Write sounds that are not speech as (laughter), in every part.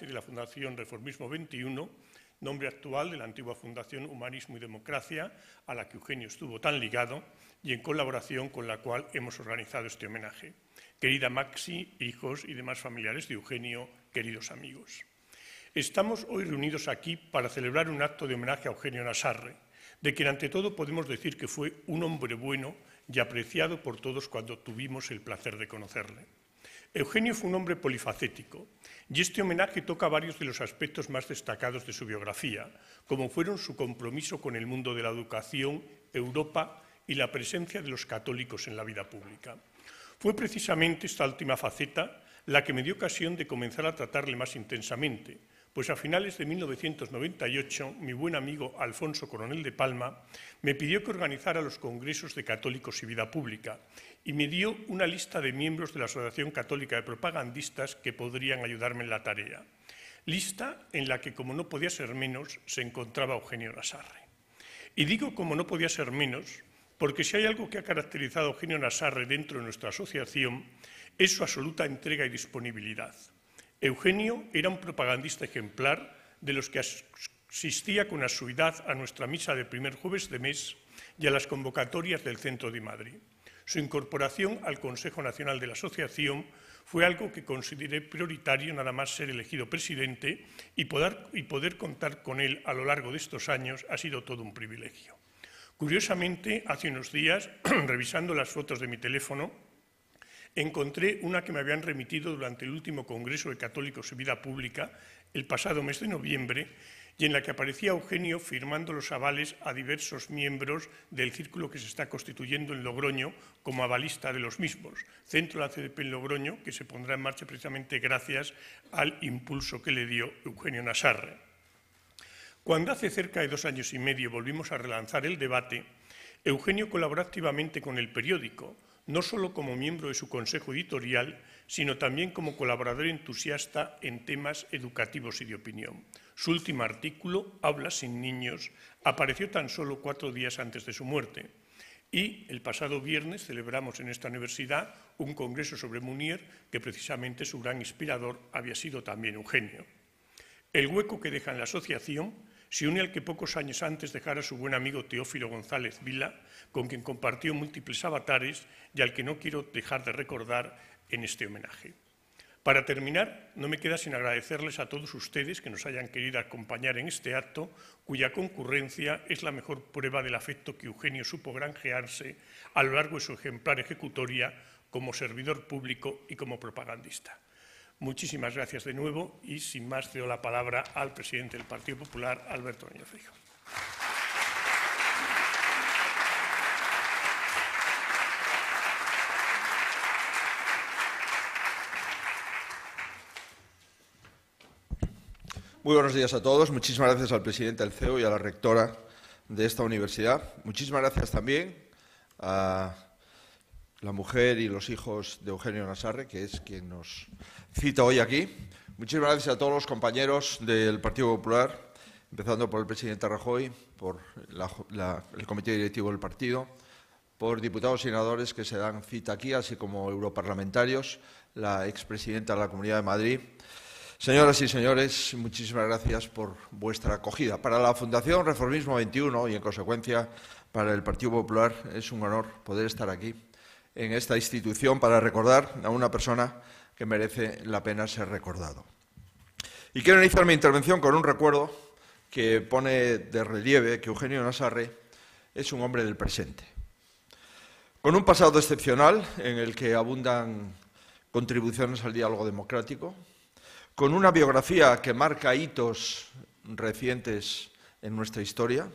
de la Fundación Reformismo 21, nombre actual de la antigua Fundación Humanismo y Democracia, a la que Eugenio estuvo tan ligado y en colaboración con la cual hemos organizado este homenaje. Querida Maxi, hijos y demás familiares de Eugenio, queridos amigos. Estamos hoy reunidos aquí para celebrar un acto de homenaje a Eugenio Nasarre, de quien ante todo podemos decir que fue un hombre bueno y apreciado por todos cuando tuvimos el placer de conocerle. Eugenio fue un hombre polifacético y este homenaje toca varios de los aspectos más destacados de su biografía, como fueron su compromiso con el mundo de la educación, Europa y la presencia de los católicos en la vida pública. Fue precisamente esta última faceta la que me dio ocasión de comenzar a tratarle más intensamente, pues a finales de 1998, mi buen amigo Alfonso Coronel de Palma me pidió que organizara los congresos de católicos y vida pública y me dio una lista de miembros de la Asociación Católica de Propagandistas que podrían ayudarme en la tarea. Lista en la que, como no podía ser menos, se encontraba Eugenio Nasarre. Y digo como no podía ser menos, porque si hay algo que ha caracterizado a Eugenio Nasarre dentro de nuestra asociación, es su absoluta entrega y disponibilidad. Eugenio era un propagandista ejemplar de los que asistía con asiduidad a nuestra misa de primer jueves de mes y a las convocatorias del Centro de Madrid. Su incorporación al Consejo Nacional de la Asociación fue algo que consideré prioritario nada más ser elegido presidente y poder, y poder contar con él a lo largo de estos años ha sido todo un privilegio. Curiosamente, hace unos días, (clears throat) revisando las fotos de mi teléfono, encontré una que me habían remitido durante el último Congreso de Católicos y Vida Pública, el pasado mes de noviembre, y en la que aparecía Eugenio firmando los avales a diversos miembros del círculo que se está constituyendo en Logroño como avalista de los mismos, centro de la CDP en Logroño, que se pondrá en marcha precisamente gracias al impulso que le dio Eugenio Nasarre. Cuando hace cerca de dos años y medio volvimos a relanzar el debate, Eugenio colaboró activamente con el periódico, no solo como miembro de su consejo editorial, sino también como colaborador entusiasta en temas educativos y de opinión. Su último artículo, Habla sin niños, apareció tan solo cuatro días antes de su muerte. Y el pasado viernes celebramos en esta universidad un congreso sobre Munier, que precisamente su gran inspirador había sido también Eugenio. El hueco que deja en la asociación se une al que pocos años antes dejara su buen amigo Teófilo González Vila, con quien compartió múltiples avatares y al que no quiero dejar de recordar en este homenaje. Para terminar, no me queda sin agradecerles a todos ustedes que nos hayan querido acompañar en este acto, cuya concurrencia es la mejor prueba del afecto que Eugenio supo granjearse a lo largo de su ejemplar ejecutoria como servidor público y como propagandista. Muchísimas gracias de nuevo y sin más cedo la palabra al presidente del Partido Popular, Alberto Núñez Feijóo. Muy buenos días a todos. Muchísimas gracias al presidente del CEO y a la rectora de esta universidad. Muchísimas gracias también a la mujer y los hijos de Eugenio Nazarre, que es quien nos cita hoy aquí. Muchísimas gracias a todos los compañeros del Partido Popular, empezando por el presidente Rajoy, por el comité directivo del partido, por diputados y senadores que se dan cita aquí, así como europarlamentarios, la expresidenta de la Comunidad de Madrid. Señoras y señores, muchísimas gracias por vuestra acogida. Para la Fundación Reformismo 21 y, en consecuencia, para el Partido Popular, es un honor poder estar aquí en esta institución para recordar a una persona que merece la pena ser recordado. Y quiero iniciar mi intervención con un recuerdo que pone de relieve que Eugenio Nazarre es un hombre del presente, con un pasado excepcional en el que abundan contribuciones al diálogo democrático, con una biografía que marca hitos recientes en nuestra historia,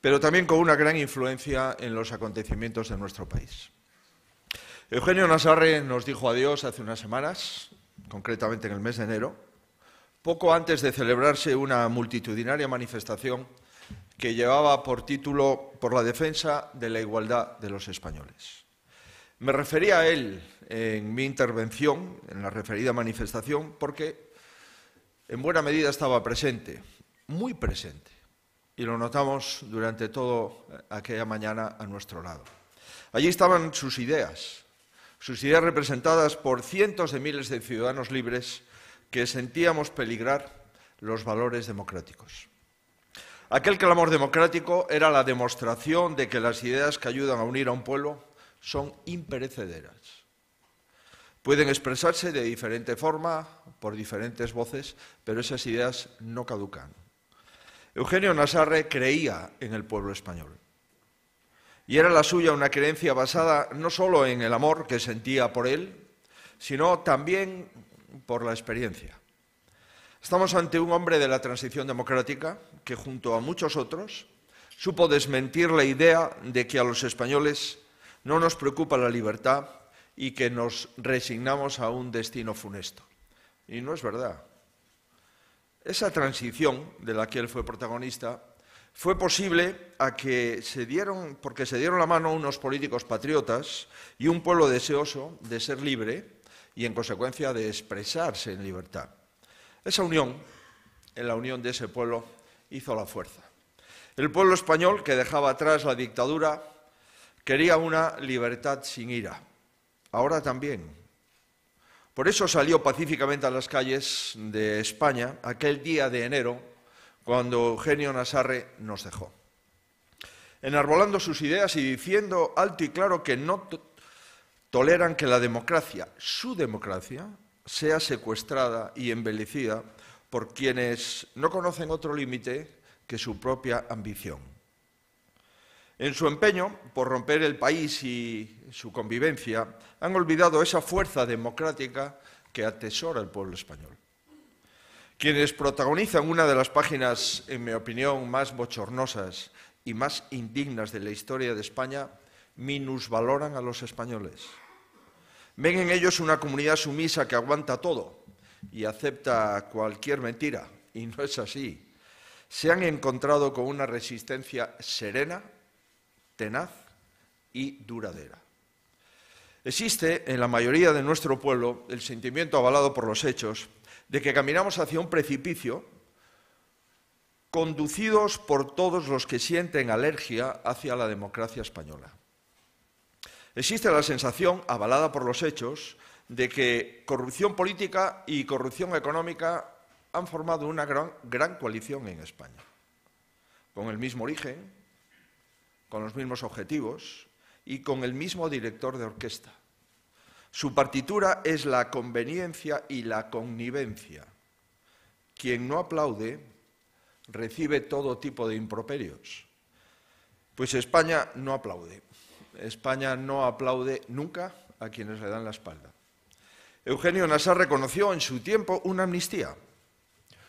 pero también con una gran influencia en los acontecimientos de nuestro país. Eugenio Nazarre nos dijo adiós hace unas semanas, concretamente en el mes de enero, poco antes de celebrarse una multitudinaria manifestación que llevaba por título Por la defensa de la igualdad de los españoles. Me refería a él en mi intervención, en la referida manifestación, porque en buena medida estaba presente, muy presente, y lo notamos durante toda aquella mañana a nuestro lado. Allí estaban sus ideas, sus ideas representadas por cientos de miles de ciudadanos libres que sentíamos peligrar los valores democráticos. Aquel clamor democrático era la demostración de que las ideas que ayudan a unir a un pueblo son imperecederas. Pueden expresarse de diferente forma, por diferentes voces, pero esas ideas no caducan. Eugenio Nazarre creía en el pueblo español. Y era la suya una creencia basada no solo en el amor que sentía por él, sino también por la experiencia. Estamos ante un hombre de la transición democrática que, junto a muchos otros, supo desmentir la idea de que a los españoles no nos preocupa la libertad y que nos resignamos a un destino funesto. Y no es verdad. Esa transición de la que él fue protagonista fue posible a que se dieron, porque se dieron la mano unos políticos patriotas y un pueblo deseoso de ser libre y en consecuencia de expresarse en libertad. Esa unión, en la unión de ese pueblo, hizo la fuerza. El pueblo español, que dejaba atrás la dictadura, quería una libertad sin ira. Ahora también. Por eso salió pacíficamente a las calles de España aquel día de enero cuando Eugenio Nazarre nos dejó. Enarbolando sus ideas y diciendo alto y claro que no toleran que la democracia, su democracia, sea secuestrada y embellecida por quienes no conocen otro límite que su propia ambición. En su empeño por romper el país y su convivencia, han olvidado esa fuerza democrática que atesora el pueblo español quienes protagonizan una de las páginas, en mi opinión, más bochornosas y más indignas de la historia de España, minusvaloran a los españoles. Ven en ellos una comunidad sumisa que aguanta todo y acepta cualquier mentira, y no es así. Se han encontrado con una resistencia serena, tenaz y duradera. Existe en la mayoría de nuestro pueblo el sentimiento avalado por los hechos de que caminamos hacia un precipicio conducidos por todos los que sienten alergia hacia la democracia española. Existe la sensación, avalada por los hechos, de que corrupción política y corrupción económica han formado una gran, coalición en España, con el mismo origen, con los mismos objetivos, y con el mismo director de orquesta. Su partitura es la conveniencia y la connivencia. Quien no aplaude recibe todo tipo de improperios. Pues España no aplaude. España no aplaude nunca a quienes le dan la espalda. Eugenio Nassar reconoció en su tiempo una amnistía,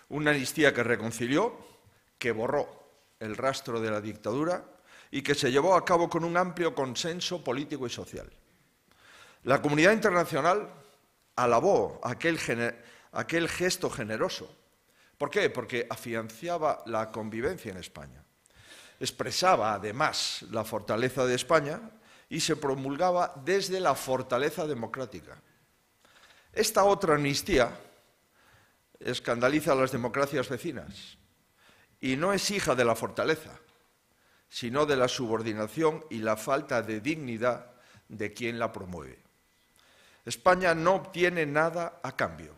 una amnistía que reconcilió, que borró el rastro de la dictadura y que se llevó a cabo con un amplio consenso político y social. La comunidad internacional alabó aquel, gesto generoso. ¿Por qué? Porque afianciaba la convivencia en España. Expresaba además la fortaleza de España y se promulgaba desde la fortaleza democrática. Esta otra amnistía escandaliza a las democracias vecinas y no es hija de la fortaleza, sino de la subordinación y la falta de dignidad de quien la promueve. España no obtiene nada a cambio,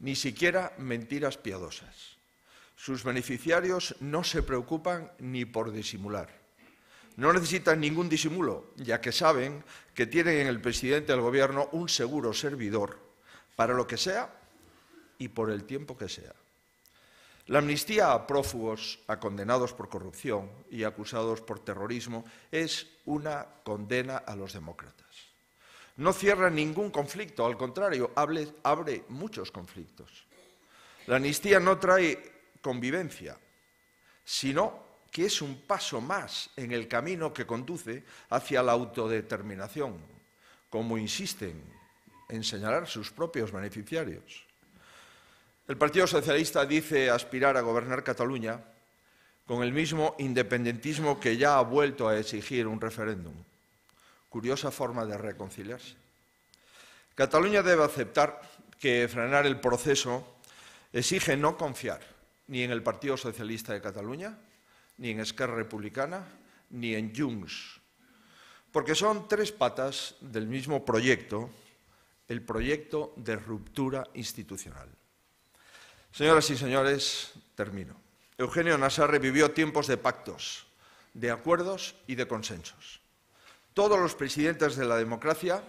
ni siquiera mentiras piadosas. Sus beneficiarios no se preocupan ni por disimular. No necesitan ningún disimulo, ya que saben que tienen en el presidente del gobierno un seguro servidor para lo que sea y por el tiempo que sea. La amnistía a prófugos, a condenados por corrupción y acusados por terrorismo es una condena a los demócratas. No cierra ningún conflicto, al contrario, abre, muchos conflictos. La amnistía no trae convivencia, sino que es un paso más en el camino que conduce hacia la autodeterminación, como insisten en señalar sus propios beneficiarios. El Partido Socialista dice aspirar a gobernar Cataluña con el mismo independentismo que ya ha vuelto a exigir un referéndum. Curiosa forma de reconciliarse. Cataluña debe aceptar que frenar el proceso exige no confiar ni en el Partido Socialista de Cataluña, ni en Esquerra Republicana, ni en Junts, porque son tres patas del mismo proyecto, el proyecto de ruptura institucional. Señoras y señores, termino. Eugenio Nazarre vivió tiempos de pactos, de acuerdos y de consensos. Todos los presidentes de la democracia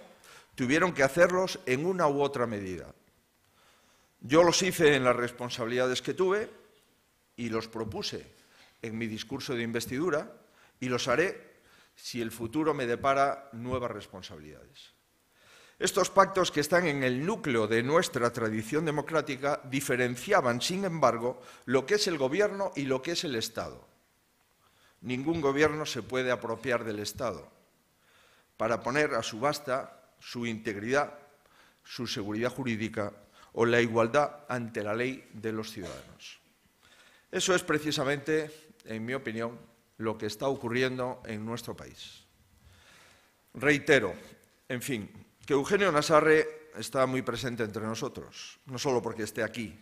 tuvieron que hacerlos en una u otra medida. Yo los hice en las responsabilidades que tuve y los propuse en mi discurso de investidura y los haré si el futuro me depara nuevas responsabilidades. Estos pactos que están en el núcleo de nuestra tradición democrática diferenciaban, sin embargo, lo que es el gobierno y lo que es el Estado. Ningún gobierno se puede apropiar del Estado para poner a subasta su integridad, su seguridad jurídica o la igualdad ante la ley de los ciudadanos. Eso es precisamente, en mi opinión, lo que está ocurriendo en nuestro país. Reitero, en fin, que Eugenio Nasarre está muy presente entre nosotros, no solo porque esté aquí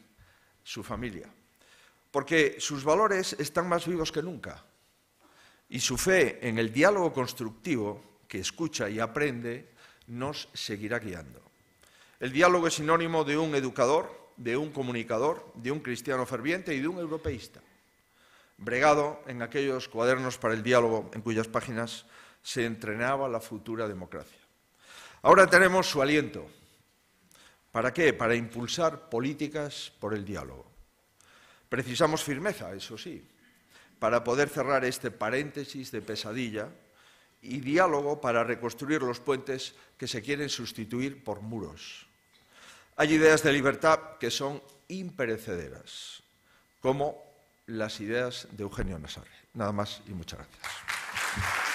su familia, porque sus valores están más vivos que nunca y su fe en el diálogo constructivo que escucha y aprende nos seguirá guiando. El diálogo es sinónimo de un educador, de un comunicador, de un cristiano ferviente y de un europeísta, bregado en aquellos cuadernos para el diálogo en cuyas páginas se entrenaba la futura democracia. Ahora tenemos su aliento. ¿Para qué? Para impulsar políticas por el diálogo. Precisamos firmeza, eso sí, para poder cerrar este paréntesis de pesadilla y diálogo para reconstruir los puentes que se quieren sustituir por muros. Hay ideas de libertad que son imperecederas, como las ideas de Eugenio Nazarre Nada más y muchas gracias.